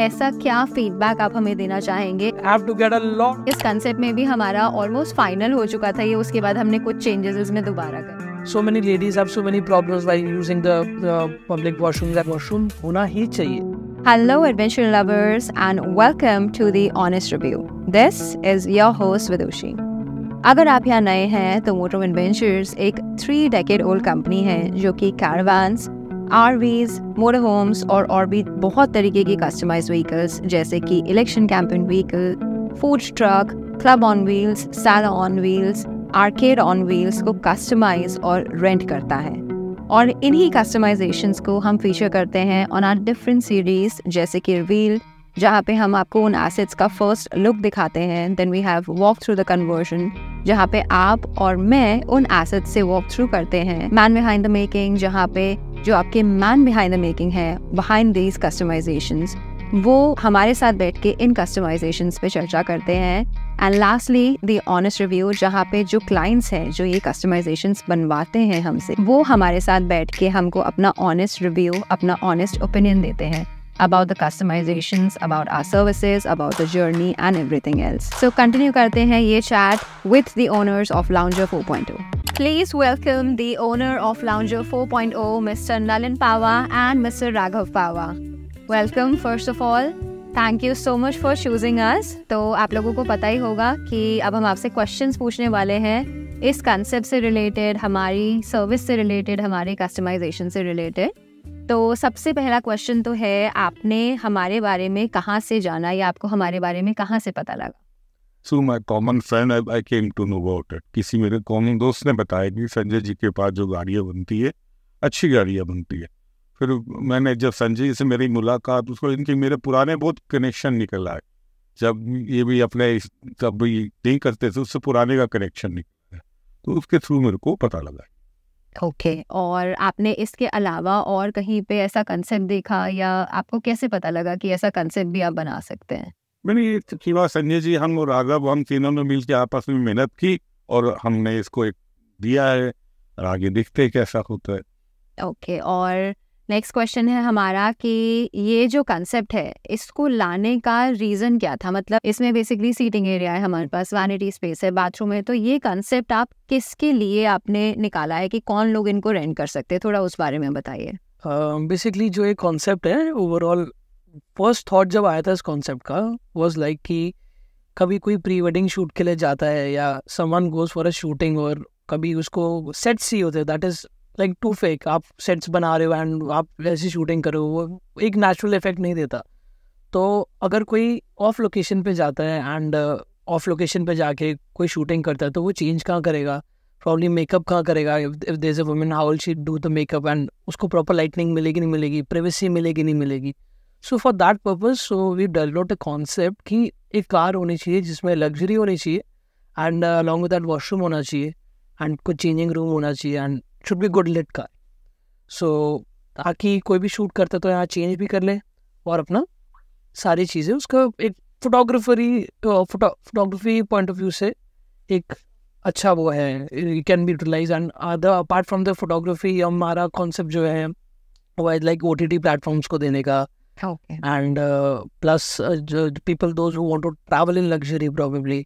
ऐसा क्या फीडबैक आप हमें देना चाहेंगे इस कंसेप्ट में भी हमारा ऑलमोस्ट फाइनल हो चुका था ये उसके बाद हमने कुछ चेंजेस इसमें दोबारा कर so many ladies so many problems using the public washrooms washroom होना ही चाहिए hello adventure lovers and welcome to the honest review this is your host Vidushi अगर आप यहाँ नए हैं तो मोटो एडवेंचर्स एक थ्री डेकेड ओल्ड कंपनी है जो कि कारवांस आर आरवीज होम्स और और भी बहुत तरीके की कस्टमाइज व्हीकल्स जैसे कि election campaign vehicle food truck club on wheels salon on wheels arcade on wheels को कस्टमाइज और रेंट करता है और इन्हीं कस्टमाइजेशंस को हम फीचर करते हैं ऑन आर डिफरेंट सीरीज जैसे कि रिवील्ड जहाँ पे हम आपको उन एसेट्स का फर्स्ट लुक दिखाते हैं then we have walk through the conversion जहाँ पे आप और मैं उन एसेट्स से वॉक थ्रू करते हैं मैन बिहाइंड द मेकिंग जहाँ पे जो आपके मैन बिहाइंड द मेकिंग है बिहाइंड दीज कस्टमाइजेशन वो हमारे साथ बैठ के इन कस्टमाइजेशन पे चर्चा करते हैं and lastly the honest review जहाँ पे जो क्लाइंट्स हैं जो ये कस्टमाइजेशन बनवाते हैं हमसे वो हमारे साथ बैठ के हमको अपना ऑनेस्ट रिव्यू अपना ऑनेस्ट ओपिनियन देते हैं about the customizations, about our services, about the journey and everything else. So continue karte hain ye chat with the owners of Lounger 4.0. Please welcome the owner of Lounger 4.0, Mr. Nalin Pawa and Mr. Raghav Pawa. Welcome first of all. Thank you so much for choosing us तो आप लोगों को पता ही होगा कि अब हम आपसे क्वेश्चन पूछने वाले हैं इस कंसेप्ट से रिलेटेड हमारी सर्विस से रिलेटेड हमारे कस्टमाइजेशन से रिलेटेड तो सबसे पहला क्वेश्चन तो है आपने हमारे बारे में कहाँ से जाना या आपको हमारे बारे में कहाँ से पता लगा so my common friend I I came to know about it किसी मेरे कॉमन दोस्त ने बताया कि संजय जी के पास जो गाड़ियाँ बनती है अच्छी गाड़ियाँ बनती है फिर मैंने जब संजय जी से मेरी मुलाकात उसको इनके मेरे पुराने बहुत कनेक्शन निकल आए जब ये भी अपने तब भी नहीं करते थे उससे पुराने का कनेक्शन निकला तो उसके थ्रू मेरे को पता लगा ओके और आपने इसके अलावा और कहीं पे ऐसा कंसेप्ट देखा या आपको कैसे पता लगा कि ऐसा कंसेप्ट भी आप बना सकते हैं मैंने शिवा तो संजय जी हम और राघव हम तीनों ने मिलकर आपस में मेहनत की और हमने इसको एक दिया है और आगे देखते कैसा होता है ओके okay. और नेक्स्ट क्वेश्चन है हमारा कि ये जो कंसेप्ट है इसको लाने का रीज़न क्या था मतलब इसमें बेसिकली सीटिंग एरिया है हमारे पास वैनिटी स्पेस है बाथरूम है तो ये कंसेप्ट आप किसके लिए आपने निकाला है कि कौन लोग इनको रेंट कर सकते हैं थोड़ा उस बारे में बताइए बेसिकली हाँ, uh, जो एक कॉन्सेप्ट है ओवरऑल फर्स्ट थॉट जब आया था इस कॉन्सेप्ट का वॉज लाइक like कि कभी कोई प्री वेडिंग शूट के लिए जाता है या someone goes for a shooting और कभी उसको सेट सी होते हैं that is like to fake आप सेट्स बना रहे हो एंड आप ऐसी शूटिंग करो वो एक नेचुरल इफेक्ट नहीं देता तो अगर कोई ऑफ लोकेशन पे जाता है एंड ऑफ लोकेशन पे जाके कोई शूटिंग करता है तो वो चेंज कहाँ करेगा प्रॉब्लम मेकअप कहाँ करेगा if there is a women how she do the makeup and उसको प्रॉपर लाइटनिंग मिलेगी नहीं मिलेगी प्राइवेसी मिलेगी नहीं मिलेगी so for that purpose so we developed a concept कि एक कार होनी चाहिए जिसमें लग्जरी होनी चाहिए and along with that washroom होना चाहिए एंड कुछ चेंजिंग रूम होना चाहिए and should be good lit car so ताकि कोई भी शूट करता तो यहाँ चेंज भी कर ले और अपना सारी चीज़ें उसका एक photographery photography point of view से एक अच्छा वो है you can be utilise and apart from the photography हमारा कॉन्सेप्ट जो है वो है like O T T platforms को देने का and plus people those who want to travel in luxury probably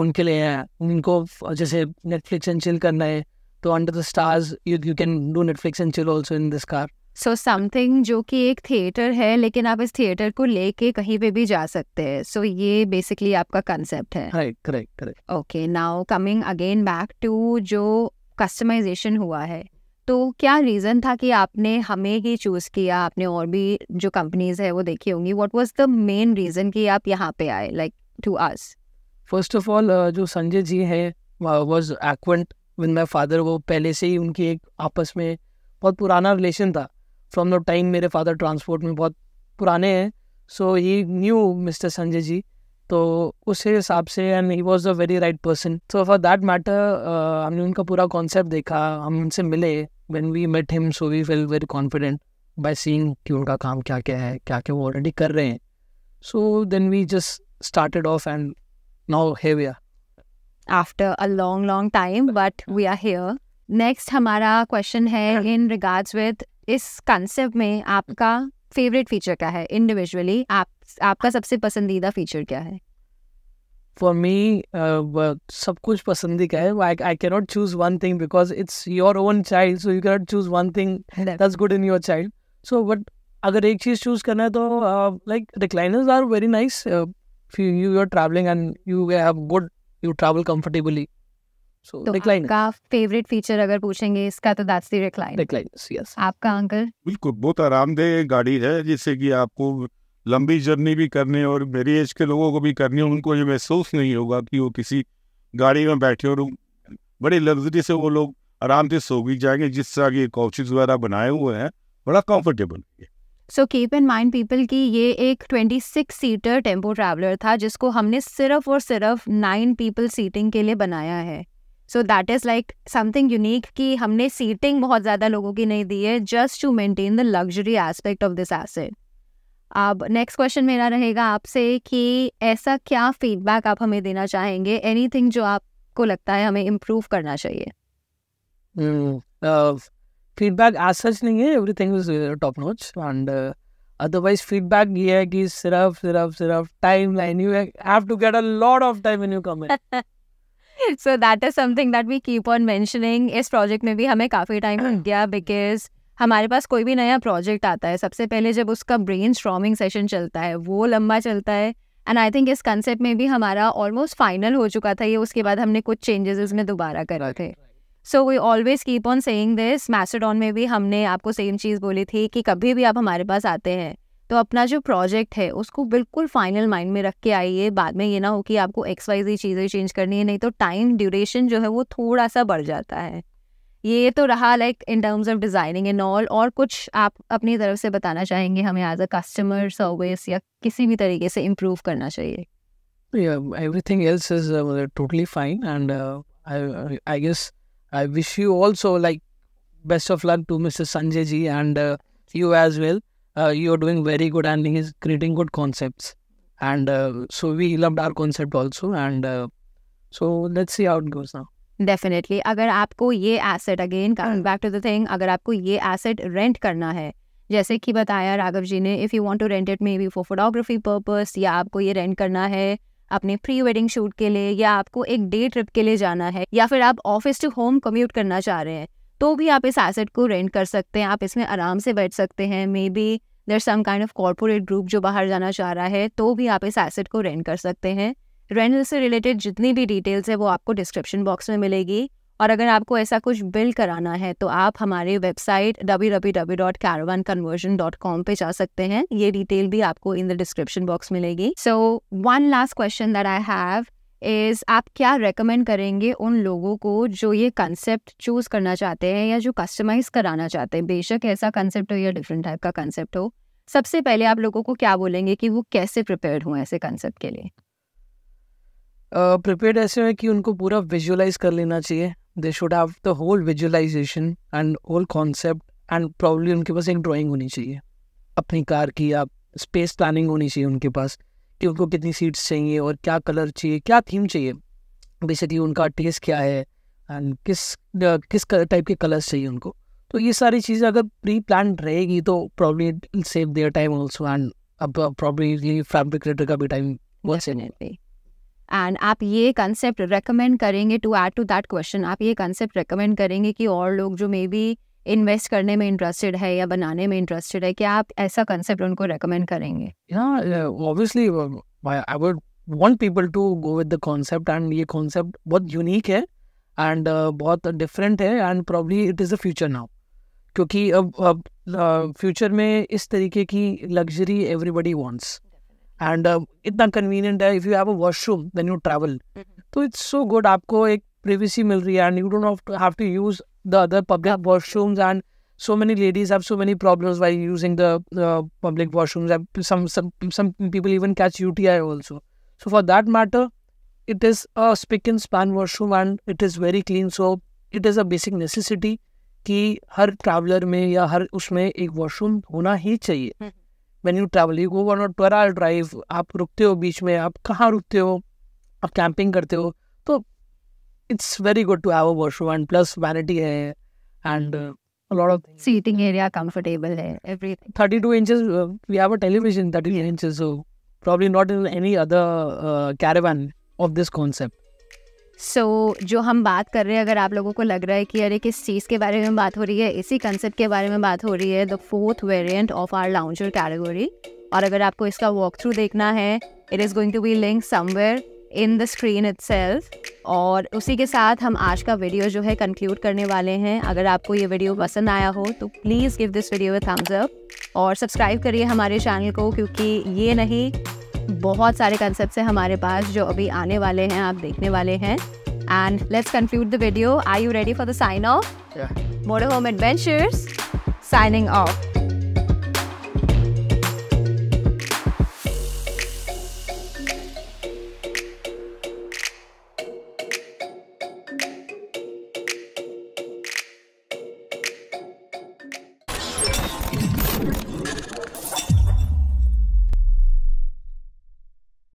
उनके लिए है उनको जैसे नेटफ्लिक्स एंड चिल करना है to तो Under the Stars. You you can do Netflix and chill also in this car. So so something जो कि एक थिएटर है लेकिन आप इस थिएटर को लेके कहीं पे भी जा सकते हैं सो ये बेसिकली आपका कंसेप्ट है right correct correct okay now coming again back to जो कस्टमाइजेशन हुआ है तो क्या रीज़न था कि आपने हमें ही चूज़ किया आपने और भी जो कंपनीज है वो देखी होंगी what was the main reason कि आप यहाँ पे आए like to as first of all जो संजय जी है was acquainted with my father वो पहले से ही उनकी एक आपस में बहुत पुराना रिलेशन था फ्रॉम द टाइम मेरे फादर ट्रांसपोर्ट में बहुत पुराने हैं so he knew Mr Sanjay ji तो उस हिसाब से and he was a very right person so for that matter हमने उनका पूरा कॉन्सेप्ट देखा हम उनसे मिले when we met him so we feel very confident by seeing कि उनका काम क्या क्या है क्या क्या वो ऑलरेडी कर रहे हैं so then we just started off and now heavier after a long long time but we are here next हमारा क्वेश्चन है इन रिगार्ड्स विद इस कंसेप्ट में आपका फेवरेट फीचर क्या है इंडिविजुअली आप आपका सबसे पसंदीदा फीचर क्या है फॉर मी uh, सब कुछ पसंद है I I cannot choose one thing because it's your own child so you cannot choose one thing that's good in your child so but अगर एक चीज़ चूज करना है तो like recliners are very nice you you are travelling and you have good you travel comfortably so recline का favourite feature अगर पूछेंगे इसका तो that's the recline recline yes आपका अंकल? बिल्कुल बहुत आरामदेह गाड़ी है जिससे कि आपको लंबी जर्नी भी करनी और मेरी एज के लोगों को भी करनी है उनको ये महसूस नहीं होगा कि वो किसी गाड़ी में बैठे और बड़ी लग्जरी से वो लोग आराम से सो भी जाएंगे जिस तरह के काउचेज वगैरह बनाए हुए हैं बड़ा कंफर्टेबल है so keep in mind people की ये एक 26 सीटर टेम्पो ट्रैवलर था जिसको हमने सिर्फ और सिर्फ नाइन पीपल सीटिंग के लिए बनाया है so that is like something unique कि हमने सीटिंग बहुत ज़्यादा लोगों की नहीं दी है just to maintain the luxury aspect of this asset अब नेक्स्ट क्वेश्चन मेरा रहेगा आपसे कि ऐसा क्या फीडबैक आप हमें देना चाहेंगे एनीथिंग जो आपको लगता है हमें इम्प्रूव करना चाहिए hmm, uh, फीडबैक आज सच नहीं है everything is top notch and otherwise feedback ये है कि सिर्फ सिर्फ सिर्फ timeline you have to get a lot of time in you come in so that is something that we keep on mentioning इस project में भी हमें काफ़ी टाइम लग गया बिकॉज हमारे पास कोई भी नया प्रोजेक्ट आता है सबसे पहले जब उसका ब्रेन स्ट्रॉमिंग सेशन चलता है वो लंबा चलता है एंड आई थिंक इस कंसेप्ट में भी हमारा ऑलमोस्ट फाइनल हो चुका था ये उसके बाद हमने कुछ चेंजेस इसमें दोबारा करे थे so we always keep on saying this मैसेडॉन में भी हमने आपको सेम चीज़ बोली थी कि कभी भी आप हमारे पास आते हैं तो अपना जो प्रोजेक्ट है उसको बिल्कुल फाइनल माइंड में रख के आइए बाद में ये ना हो कि आपको एक्स वाई जी चीज़ें चेंज करनी है नहीं तो टाइम ड्यूरेशन जो है वो थोड़ा सा बढ़ जाता है ये तो रहा like in terms of designing and all और कुछ आप अपनी तरफ से बताना चाहेंगे हमें एज अ कस्टमर सर्विस या किसी भी तरीके से इम्प्रूव करना चाहिए Yeah, everything else is uh, totally fine, and uh, I, I guess I wish you also like best of luck to Mr. Sanjay ji and uh, you as well. Uh, you are doing very good and he is creating good concepts. And uh, so we loved our concept also. And uh, so let's see how it goes now. Definitely. अगर आपको ये asset again coming back to the thing अगर आपको ये asset rent करना है जैसे कि बताया राघव जी ने if you want to rent it maybe for photography purpose या आपको ये रेंट करना है अपने प्री वेडिंग शूट के लिए या आपको एक डे ट्रिप के लिए जाना है या फिर आप ऑफिस टू होम कम्यूट करना चाह रहे हैं तो भी आप इस एसेट को रेंट कर सकते हैं आप इसमें आराम से बैठ सकते हैं maybe there some kind of corporate group जो बाहर जाना चाह रहा है तो भी आप इस एसेट को रेंट कर सकते हैं रेंटल से रिलेटेड जितनी भी डिटेल्स है वो आपको डिस्क्रिप्शन बॉक्स में मिलेगी और अगर आपको ऐसा कुछ बिल कराना है तो आप हमारे वेबसाइट www.caravanconversion.com पे जा सकते हैं ये डिटेल भी आपको इन द डिस्क्रिप्शन बॉक्स मिलेगी so one last question that I have is आप क्या रेकमेंड करेंगे उन लोगों को जो ये कंसेप्ट चूज़ करना चाहते हैं या जो कस्टमाइज कराना चाहते हैं बेशक ऐसा कंसेप्ट हो या डिफरेंट टाइप का कंसेप्ट हो सबसे पहले आप लोगों को क्या बोलेंगे कि वो कैसे प्रिपेयर्ड हों ऐसे कंसेप्ट के लिए प्रिपेयर्ड uh, ऐसे हैं कि उनको पूरा विजुअलाइज कर लेना चाहिए they should have the whole visualisation and whole concept and problem उनके पास एक ड्राइंग होनी चाहिए अपनी कार की या स्पेस प्लानिंग होनी चाहिए उनके पास कि उनको कितनी सीट्स चाहिए और क्या कलर चाहिए क्या थीम चाहिए बेसिकली उनका टेस्ट क्या है एंड किस किस टाइप के कलर्स चाहिए उनको तो ये सारी चीज़ें अगर प्री प्लान रहेगी तो problem save their time also and अब प्रॉब्लम फैब्रिक का भी टाइम वैसे नहीं एंड आप ये कंसेप्ट रेकमेंड करेंगे to add to that question आप ये कंसेप्ट रेकमेंड करेंगे कि और लोग जो मे बी इन्वेस्ट करने में इंटरेस्टेड है या बनाने में इंटरेस्टेड है क्या आप ऐसा कंसेप्ट उनको रेकमेंड करेंगे obviously I would want people to go with the concept and ये कॉन्सेप्ट बहुत यूनिक है एंड uh, बहुत डिफरेंट है and probably it is the future now क्योंकि अब अब फ्यूचर uh, में इस तरीके की luxury everybody wants and uh, इतना कन्वीनियंट है if you have a washroom then you travel तो इट्स सो गुड आपको एक प्रिवेसी मिल रही है and you don't have to use the other public washrooms and so many ladies have so many problems by using the public washrooms some people even catch U T so for that matter it is a spick in span washroom and it is very clean so it is a basic necessity कि हर traveller में या हर उसमें एक washroom होना ही चाहिए mm-hmm. When you travel you go on और ट्वेल ड्राइव आप रुकते हो बीच में आप कहाँ रुकते हो आप कैंपिंग करते हो तो it's very good to have a washroom and plus vanity है and thirty two inches television thirty two inches not in any other caravan of this concept so so, जो हम बात कर रहे हैं अगर आप लोगों को लग रहा है कि अरे किस चीज़ के बारे में बात हो रही है इसी कंसेप्ट के बारे में बात हो रही है the fourth variant of our lounger category और अगर आपको इसका वॉक थ्रू देखना है it is going to be link somewhere in the screen it और उसी के साथ हम आज का वीडियो जो है कंक्लूड करने वाले हैं अगर आपको ये वीडियो पसंद आया हो तो please give this video a thumbs up और सब्सक्राइब करिए हमारे चैनल को क्योंकि ये नहीं बहुत सारे कंसेप्ट हैं हमारे पास जो अभी आने वाले हैं आप देखने वाले हैं and let's conclude the video I you ready for the sign off more home adventures signing of